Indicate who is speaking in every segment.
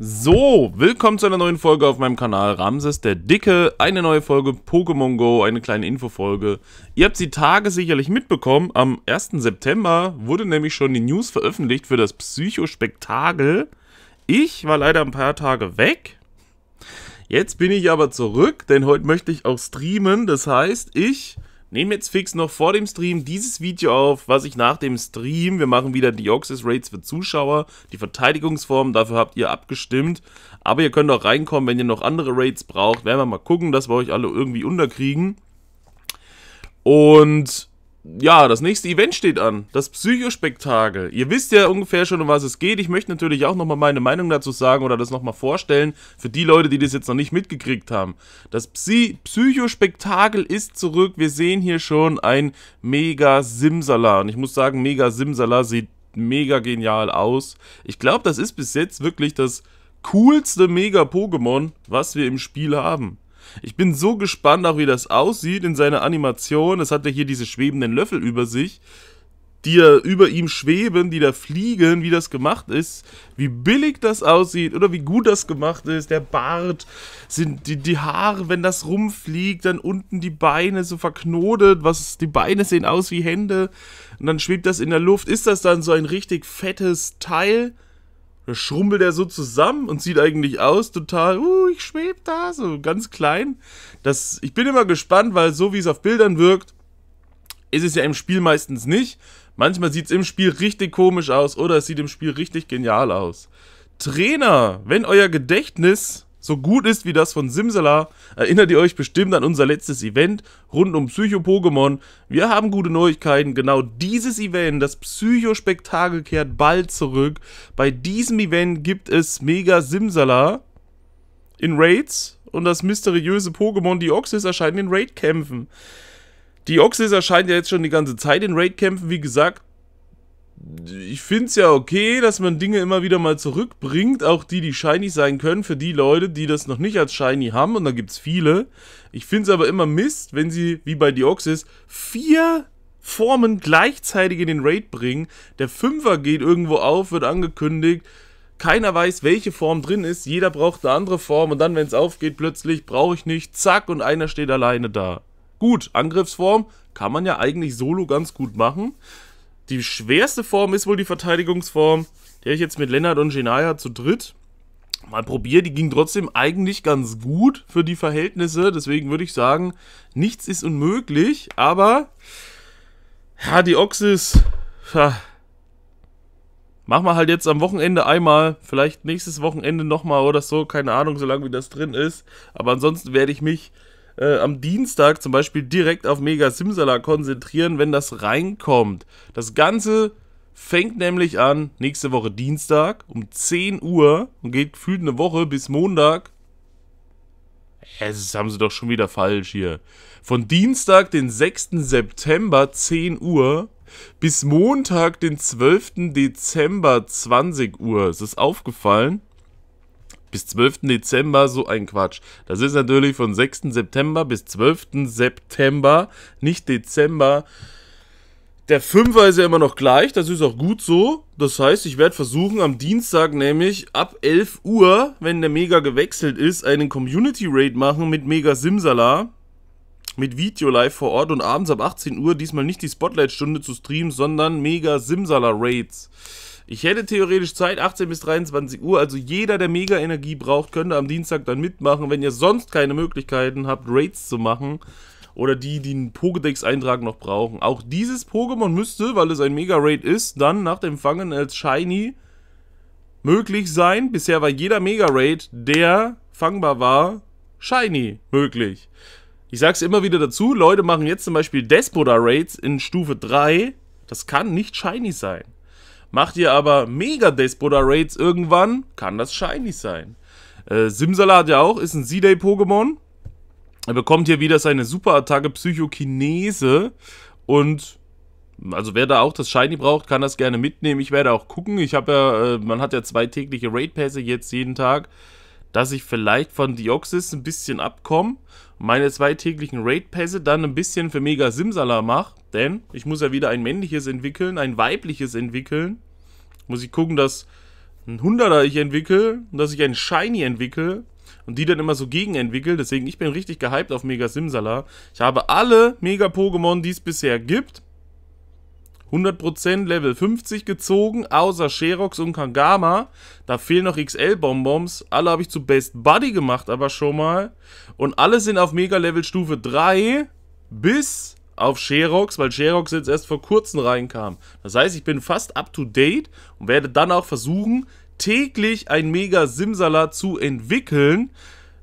Speaker 1: So, willkommen zu einer neuen Folge auf meinem Kanal Ramses der Dicke. Eine neue Folge Pokémon Go, eine kleine Infofolge. Ihr habt die Tage sicherlich mitbekommen. Am 1. September wurde nämlich schon die News veröffentlicht für das Psychospektakel. Ich war leider ein paar Tage weg. Jetzt bin ich aber zurück, denn heute möchte ich auch streamen. Das heißt, ich nehmen jetzt fix noch vor dem Stream dieses Video auf, was ich nach dem Stream, wir machen wieder die Oxys Rates für Zuschauer, die Verteidigungsform, dafür habt ihr abgestimmt. Aber ihr könnt auch reinkommen, wenn ihr noch andere Rates braucht, werden wir mal gucken, dass wir euch alle irgendwie unterkriegen. Und ja, das nächste Event steht an. Das Psychospektakel. Ihr wisst ja ungefähr schon, um was es geht. Ich möchte natürlich auch nochmal meine Meinung dazu sagen oder das nochmal vorstellen für die Leute, die das jetzt noch nicht mitgekriegt haben. Das Psy Psychospektakel ist zurück. Wir sehen hier schon ein mega Simsala. Und ich muss sagen, mega Simsala sieht mega genial aus. Ich glaube, das ist bis jetzt wirklich das coolste Mega-Pokémon, was wir im Spiel haben. Ich bin so gespannt, auch wie das aussieht in seiner Animation. Es hat ja hier diese schwebenden Löffel über sich, die ja über ihm schweben, die da fliegen, wie das gemacht ist, wie billig das aussieht oder wie gut das gemacht ist. Der Bart, sind die, die Haare, wenn das rumfliegt, dann unten die Beine so verknotet, was die Beine sehen aus wie Hände und dann schwebt das in der Luft. Ist das dann so ein richtig fettes Teil? Da schrumpelt er so zusammen und sieht eigentlich aus total, uh, ich schweb da, so ganz klein. Das, ich bin immer gespannt, weil so wie es auf Bildern wirkt, ist es ja im Spiel meistens nicht. Manchmal sieht es im Spiel richtig komisch aus oder es sieht im Spiel richtig genial aus. Trainer, wenn euer Gedächtnis so gut ist wie das von Simsala, erinnert ihr euch bestimmt an unser letztes Event rund um Psycho-Pokémon. Wir haben gute Neuigkeiten. Genau dieses Event, das Psycho-Spektakel, kehrt bald zurück. Bei diesem Event gibt es Mega Simsala in Raids und das mysteriöse Pokémon Deoxys erscheint in Raid-Kämpfen. Deoxys erscheint ja jetzt schon die ganze Zeit in Raid-Kämpfen, wie gesagt ich finde es ja okay, dass man Dinge immer wieder mal zurückbringt, auch die, die shiny sein können, für die Leute, die das noch nicht als shiny haben, und da gibt es viele. Ich finde es aber immer Mist, wenn sie, wie bei Deoxys, vier Formen gleichzeitig in den Raid bringen. Der Fünfer geht irgendwo auf, wird angekündigt. Keiner weiß, welche Form drin ist. Jeder braucht eine andere Form. Und dann, wenn es aufgeht, plötzlich brauche ich nicht. Zack, und einer steht alleine da. Gut, Angriffsform kann man ja eigentlich solo ganz gut machen. Die schwerste Form ist wohl die Verteidigungsform, die ich jetzt mit Lennart und Genaya zu dritt mal probiert. Die ging trotzdem eigentlich ganz gut für die Verhältnisse. Deswegen würde ich sagen, nichts ist unmöglich. Aber, ja, die Oxys, ja, machen wir halt jetzt am Wochenende einmal. Vielleicht nächstes Wochenende nochmal oder so. Keine Ahnung, solange wie das drin ist. Aber ansonsten werde ich mich äh, am Dienstag zum Beispiel direkt auf Mega Simsala konzentrieren, wenn das reinkommt. Das Ganze fängt nämlich an nächste Woche Dienstag um 10 Uhr und geht gefühlt eine Woche bis Montag. Es haben sie doch schon wieder falsch hier. Von Dienstag, den 6. September, 10 Uhr, bis Montag, den 12. Dezember, 20 Uhr. Ist das aufgefallen? bis 12. Dezember, so ein Quatsch. Das ist natürlich von 6. September bis 12. September, nicht Dezember. Der Fünfer ist ja immer noch gleich, das ist auch gut so. Das heißt, ich werde versuchen, am Dienstag nämlich ab 11 Uhr, wenn der Mega gewechselt ist, einen Community Raid machen mit Mega Simsala. Mit Video live vor Ort und abends ab 18 Uhr diesmal nicht die Spotlight-Stunde zu streamen, sondern Mega Simsala Raids. Ich hätte theoretisch Zeit, 18 bis 23 Uhr, also jeder, der mega Energie braucht, könnte am Dienstag dann mitmachen. Wenn ihr sonst keine Möglichkeiten habt, Raids zu machen oder die, die einen Pokédex-Eintrag noch brauchen. Auch dieses Pokémon müsste, weil es ein Mega-Raid ist, dann nach dem Fangen als Shiny möglich sein. Bisher war jeder Mega-Raid, der fangbar war, Shiny möglich. Ich sag's immer wieder dazu, Leute machen jetzt zum Beispiel Despoda-Raids in Stufe 3. Das kann nicht Shiny sein. Macht ihr aber Mega Days Buddha Raids irgendwann, kann das shiny sein. Äh, Simsala hat ja auch, ist ein Z-Day-Pokémon. Er bekommt hier wieder seine Superattacke Psychokinese. Und also wer da auch das Shiny braucht, kann das gerne mitnehmen. Ich werde auch gucken. Ich habe ja, äh, man hat ja zwei tägliche Raid-Pässe jetzt jeden Tag dass ich vielleicht von Deoxys ein bisschen abkomme, meine zwei täglichen Raid-Pässe dann ein bisschen für Mega Simsala mache, denn ich muss ja wieder ein männliches entwickeln, ein weibliches entwickeln. Muss ich gucken, dass ein Hunderter ich entwickle und dass ich ein Shiny entwickle und die dann immer so gegen entwickle. Deswegen, ich bin richtig gehypt auf Mega Simsala. Ich habe alle Mega-Pokémon, die es bisher gibt, 100% Level 50 gezogen, außer Sherox und Kangama. Da fehlen noch XL-Bonbons. Alle habe ich zu Best Buddy gemacht, aber schon mal. Und alle sind auf Mega-Level Stufe 3 bis auf Sherox, weil Sherox jetzt erst vor kurzem reinkam. Das heißt, ich bin fast up to date und werde dann auch versuchen, täglich ein Mega Simsala zu entwickeln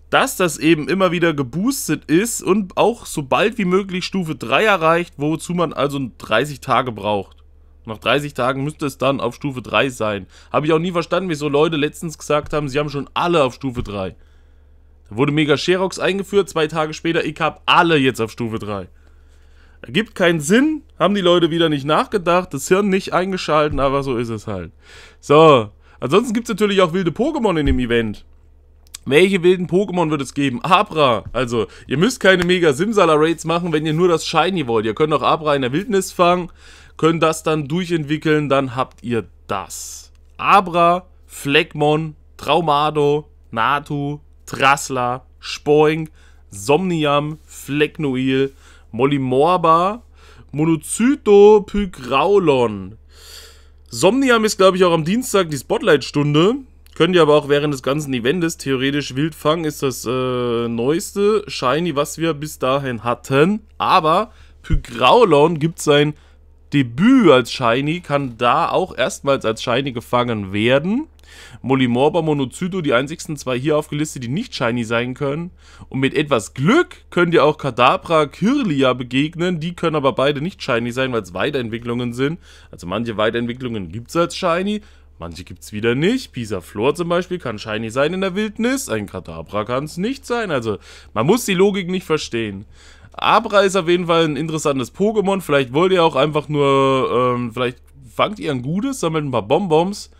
Speaker 1: dass das eben immer wieder geboostet ist und auch so bald wie möglich Stufe 3 erreicht, wozu man also 30 Tage braucht. Nach 30 Tagen müsste es dann auf Stufe 3 sein. Habe ich auch nie verstanden, wieso Leute letztens gesagt haben, sie haben schon alle auf Stufe 3. Da wurde Mega Sherox eingeführt, zwei Tage später, ich habe alle jetzt auf Stufe 3. Ergibt keinen Sinn, haben die Leute wieder nicht nachgedacht, das Hirn nicht eingeschalten, aber so ist es halt. So, ansonsten gibt es natürlich auch wilde Pokémon in dem Event. Welche wilden Pokémon wird es geben? Abra! Also, ihr müsst keine mega Simsala-Raids machen, wenn ihr nur das Shiny wollt. Ihr könnt auch Abra in der Wildnis fangen, könnt das dann durchentwickeln, dann habt ihr das. Abra, Fleckmon, Traumado, Natu, Trassler, Spoink, Somniam, Flecknoil, Molimorba, Monozyto, Pygraulon. Somniam ist, glaube ich, auch am Dienstag die Spotlight-Stunde. Könnt ihr aber auch während des ganzen Events theoretisch wild fangen, ist das äh, neueste Shiny, was wir bis dahin hatten. Aber Pygraulon gibt sein Debüt als Shiny, kann da auch erstmals als Shiny gefangen werden. Molimorba, Monozyto, die einzigsten zwei hier aufgelistet, die nicht shiny sein können. Und mit etwas Glück könnt ihr auch Kadabra, Kirlia begegnen. Die können aber beide nicht shiny sein, weil es Weiterentwicklungen sind. Also manche Weiterentwicklungen gibt es als shiny. Manche gibt's wieder nicht. Pisa Floor zum Beispiel kann shiny sein in der Wildnis. Ein Katabra kann es nicht sein. Also, man muss die Logik nicht verstehen. Abra ist auf jeden Fall ein interessantes Pokémon. Vielleicht wollt ihr auch einfach nur, ähm, vielleicht fangt ihr ein gutes, sammelt ein paar Bonbons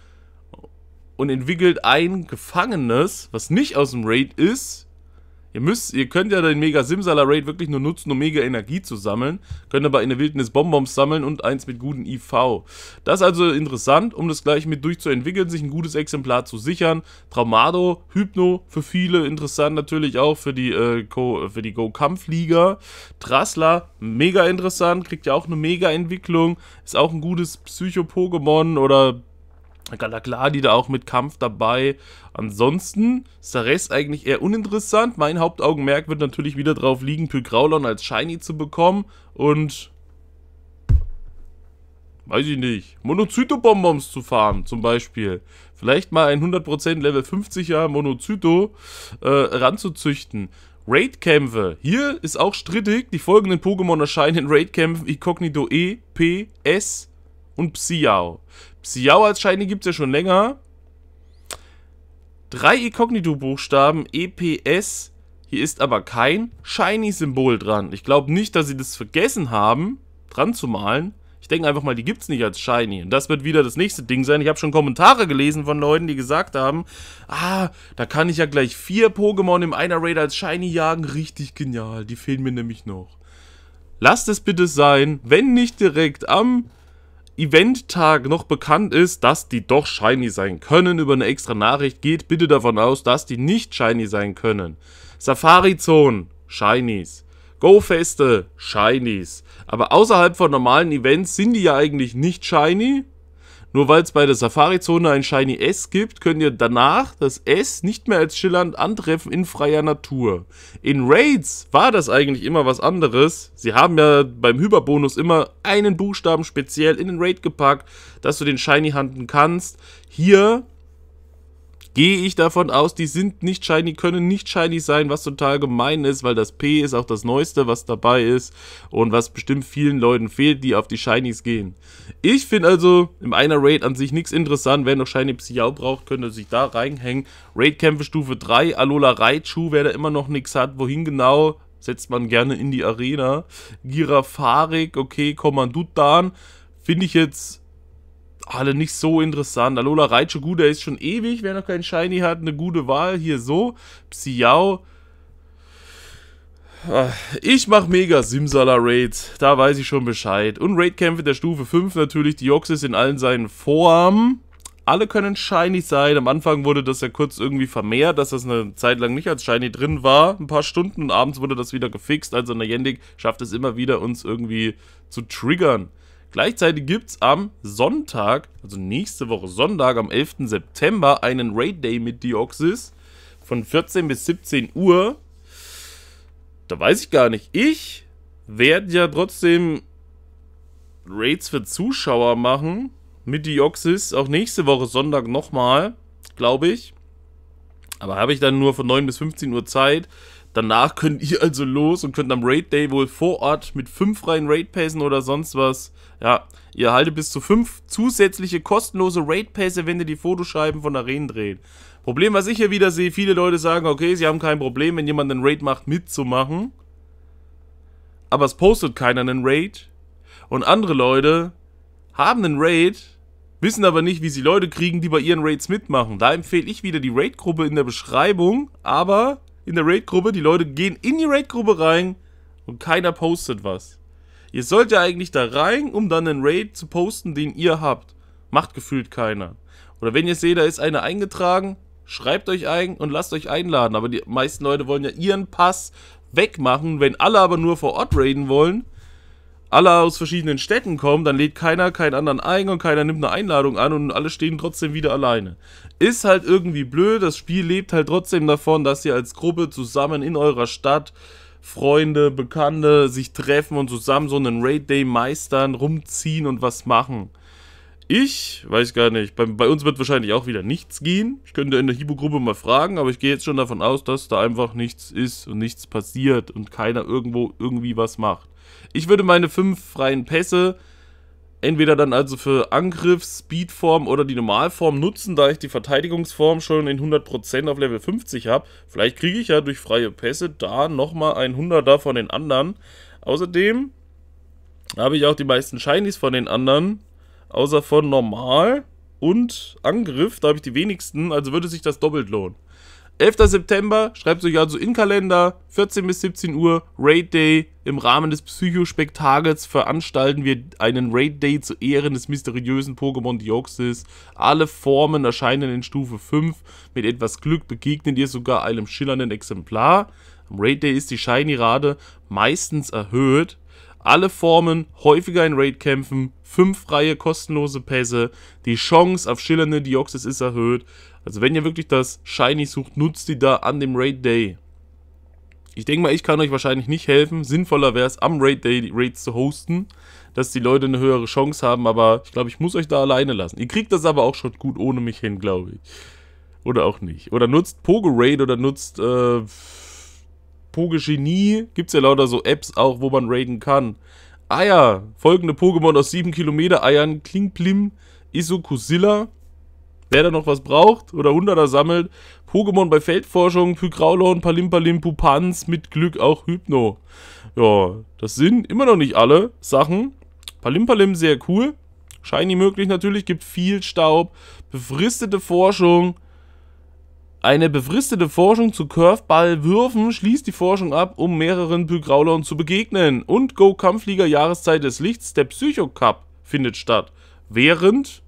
Speaker 1: und entwickelt ein Gefangenes, was nicht aus dem Raid ist, Ihr müsst, ihr könnt ja den Mega Simsala Raid wirklich nur nutzen, um Mega Energie zu sammeln. Könnt aber in der Wildnis Bonbons sammeln und eins mit guten IV. Das ist also interessant, um das gleich mit durchzuentwickeln, sich ein gutes Exemplar zu sichern. Traumado, Hypno für viele interessant natürlich auch für die äh, Go, für die Go Kampfliga. Trassler mega interessant, kriegt ja auch eine Mega Entwicklung, ist auch ein gutes Psycho Pokémon oder Galagladi da auch mit Kampf dabei. Ansonsten ist der Rest eigentlich eher uninteressant. Mein Hauptaugenmerk wird natürlich wieder drauf liegen, Pygraulon als Shiny zu bekommen. Und weiß ich nicht, Monozyto-Bonbons zu farmen zum Beispiel. Vielleicht mal ein 100% Level 50er Monozyto äh, ranzuzüchten. raid Hier ist auch strittig. Die folgenden Pokémon erscheinen in Raidkämpfen. Incognito E, P, S und Psiao. Xiao als Shiny gibt es ja schon länger. Drei Inkognito-Buchstaben, EPS. Hier ist aber kein Shiny-Symbol dran. Ich glaube nicht, dass sie das vergessen haben, dran zu malen. Ich denke einfach mal, die gibt es nicht als Shiny. Und das wird wieder das nächste Ding sein. Ich habe schon Kommentare gelesen von Leuten, die gesagt haben, ah, da kann ich ja gleich vier Pokémon in einer Raid als Shiny jagen. Richtig genial, die fehlen mir nämlich noch. Lasst es bitte sein, wenn nicht direkt am Eventtag noch bekannt ist, dass die doch shiny sein können über eine extra Nachricht, geht bitte davon aus, dass die nicht shiny sein können. Safari Zone, Shinies. Go-Feste, Shinies. Aber außerhalb von normalen Events sind die ja eigentlich nicht shiny. Nur weil es bei der Safari-Zone ein Shiny S gibt, könnt ihr danach das S nicht mehr als schillernd antreffen in freier Natur. In Raids war das eigentlich immer was anderes. Sie haben ja beim Hyperbonus immer einen Buchstaben speziell in den Raid gepackt, dass du den Shiny handeln kannst. Hier gehe ich davon aus, die sind nicht shiny, können nicht shiny sein, was total gemein ist, weil das P ist auch das Neueste, was dabei ist und was bestimmt vielen Leuten fehlt, die auf die Shinies gehen. Ich finde also im einer Raid an sich nichts interessant. Wer noch Shiny Psyau braucht, könnte sich da reinhängen. Raidkämpfe Stufe 3, Alola Raichu, wer da immer noch nichts hat, wohin genau, setzt man gerne in die Arena. Girafarik, okay, Kommandutan, finde ich jetzt alle nicht so interessant. Alola Raichu, gut, der ist schon ewig, wer noch keinen Shiny hat, eine gute Wahl. Hier so, Psiao. Ich mache mega Simsala Raids, da weiß ich schon Bescheid. Und Raidkämpfe der Stufe 5 natürlich, Dioxis in allen seinen Formen. Alle können shiny sein. Am Anfang wurde das ja kurz irgendwie vermehrt, dass das eine Zeit lang nicht als shiny drin war. Ein paar Stunden und abends wurde das wieder gefixt. Also Niantic schafft es immer wieder, uns irgendwie zu triggern. Gleichzeitig gibt es am Sonntag, also nächste Woche Sonntag, am 11. September, einen Raid Day mit Deoxys von 14 bis 17 Uhr. Da weiß ich gar nicht. Ich werde ja trotzdem Raids für Zuschauer machen mit Deoxys. Auch nächste Woche Sonntag nochmal, glaube ich. Aber habe ich dann nur von 9 bis 15 Uhr Zeit. Danach könnt ihr also los und könnt am Raid Day wohl vor Ort mit fünf freien Raid Pässen oder sonst was. Ja, ihr erhaltet bis zu fünf zusätzliche kostenlose Raid Pässe, wenn ihr die Fotoscheiben von Arenen dreht. Problem, was ich hier wieder sehe, viele Leute sagen, okay, sie haben kein Problem, wenn jemand einen Raid macht, mitzumachen. Aber es postet keiner einen Raid. Und andere Leute haben einen Raid, wissen aber nicht, wie sie Leute kriegen, die bei ihren Raids mitmachen. Da empfehle ich wieder die Raid-Gruppe in der Beschreibung, aber in der Raid-Gruppe, die Leute gehen in die Raid-Gruppe rein und keiner postet was. Ihr sollt ja eigentlich da rein, um dann einen Raid zu posten, den ihr habt. Macht gefühlt keiner. Oder wenn ihr seht, da ist einer eingetragen, schreibt euch ein und lasst euch einladen. Aber die meisten Leute wollen ja ihren Pass wegmachen. Wenn alle aber nur vor Ort raiden wollen, alle aus verschiedenen Städten kommen, dann lädt keiner keinen anderen ein und keiner nimmt eine Einladung an und alle stehen trotzdem wieder alleine. Ist halt irgendwie blöd, das Spiel lebt halt trotzdem davon, dass ihr als Gruppe zusammen in eurer Stadt Freunde, Bekannte sich treffen und zusammen so einen Raid Day meistern, rumziehen und was machen. Ich weiß gar nicht, bei, bei uns wird wahrscheinlich auch wieder nichts gehen. Ich könnte in der Hibo-Gruppe mal fragen, aber ich gehe jetzt schon davon aus, dass da einfach nichts ist und nichts passiert und keiner irgendwo irgendwie was macht. Ich würde meine fünf freien Pässe entweder dann also für Angriff, Speedform oder die Normalform nutzen, da ich die Verteidigungsform schon in 100% auf Level 50 habe. Vielleicht kriege ich ja durch freie Pässe da nochmal ein 100er von den anderen. Außerdem habe ich auch die meisten Shinies von den anderen, außer von Normal und Angriff, da habe ich die wenigsten, also würde sich das doppelt lohnen. 11. September, schreibt es euch also in Kalender, 14 bis 17 Uhr, Raid Day. Im Rahmen des Psychospektakels veranstalten wir einen Raid Day zu Ehren des mysteriösen Pokémon Deoxys. Alle Formen erscheinen in Stufe 5. Mit etwas Glück begegnet ihr sogar einem schillernden Exemplar. Am Raid Day ist die Shiny-Rate meistens erhöht. Alle Formen, häufiger in Raid-Kämpfen, 5 freie kostenlose Pässe, die Chance auf schillernde Deoxys ist erhöht. Also wenn ihr wirklich das Shiny sucht, nutzt die da an dem Raid Day. Ich denke mal, ich kann euch wahrscheinlich nicht helfen. Sinnvoller wäre es, am Raid Day die Raids zu hosten, dass die Leute eine höhere Chance haben, aber ich glaube, ich muss euch da alleine lassen. Ihr kriegt das aber auch schon gut ohne mich hin, glaube ich. Oder auch nicht. Oder nutzt Pogo Raid oder nutzt äh, Pogo Genie. Gibt es ja lauter so Apps auch, wo man raiden kann. Eier. Ah folgende Pokémon aus 7 Kilometer Eiern. Klingplim, Isokusilla, Wer da noch was braucht oder Hunderter sammelt, Pokémon bei Feldforschung, Pygraulon, Palimpalim, Pupanz, mit Glück auch Hypno. Ja, das sind immer noch nicht alle Sachen. Palimpalim sehr cool. Shiny möglich natürlich, gibt viel Staub. Befristete Forschung. Eine befristete Forschung zu Curveballwürfen schließt die Forschung ab, um mehreren Pygraulon zu begegnen. Und Go Kampfflieger Jahreszeit des Lichts, der Psycho Cup, findet statt. Während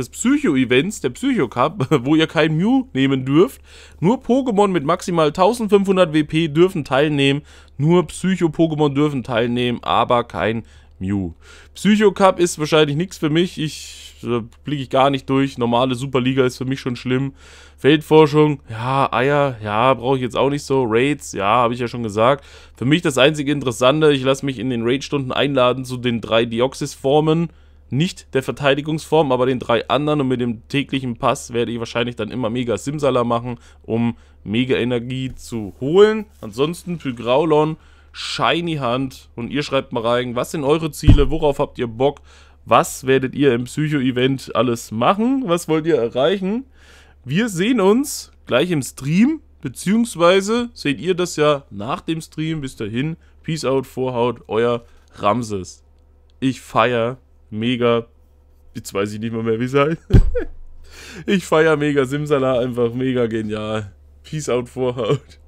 Speaker 1: des Psycho-Events, der Psycho-Cup, wo ihr kein Mew nehmen dürft. Nur Pokémon mit maximal 1500 WP dürfen teilnehmen. Nur Psycho-Pokémon dürfen teilnehmen, aber kein Mew. Psycho-Cup ist wahrscheinlich nichts für mich. Ich da blicke ich gar nicht durch. Normale Superliga ist für mich schon schlimm. Feldforschung, ja, Eier, ja, brauche ich jetzt auch nicht so. Raids, ja, habe ich ja schon gesagt. Für mich das einzige Interessante, ich lasse mich in den Raid-Stunden einladen zu den drei Deoxys-Formen nicht der Verteidigungsform, aber den drei anderen und mit dem täglichen Pass werde ich wahrscheinlich dann immer mega Simsala machen, um mega Energie zu holen. Ansonsten für Graulon, Shiny Hand und ihr schreibt mal rein, was sind eure Ziele, worauf habt ihr Bock, was werdet ihr im Psycho-Event alles machen, was wollt ihr erreichen. Wir sehen uns gleich im Stream, beziehungsweise seht ihr das ja nach dem Stream. Bis dahin, Peace out, Vorhaut, euer Ramses. Ich feier mega. Jetzt weiß ich nicht mehr, mehr, wie es heißt. ich feiere mega Simsala, einfach mega genial. Peace out, Vorhaut.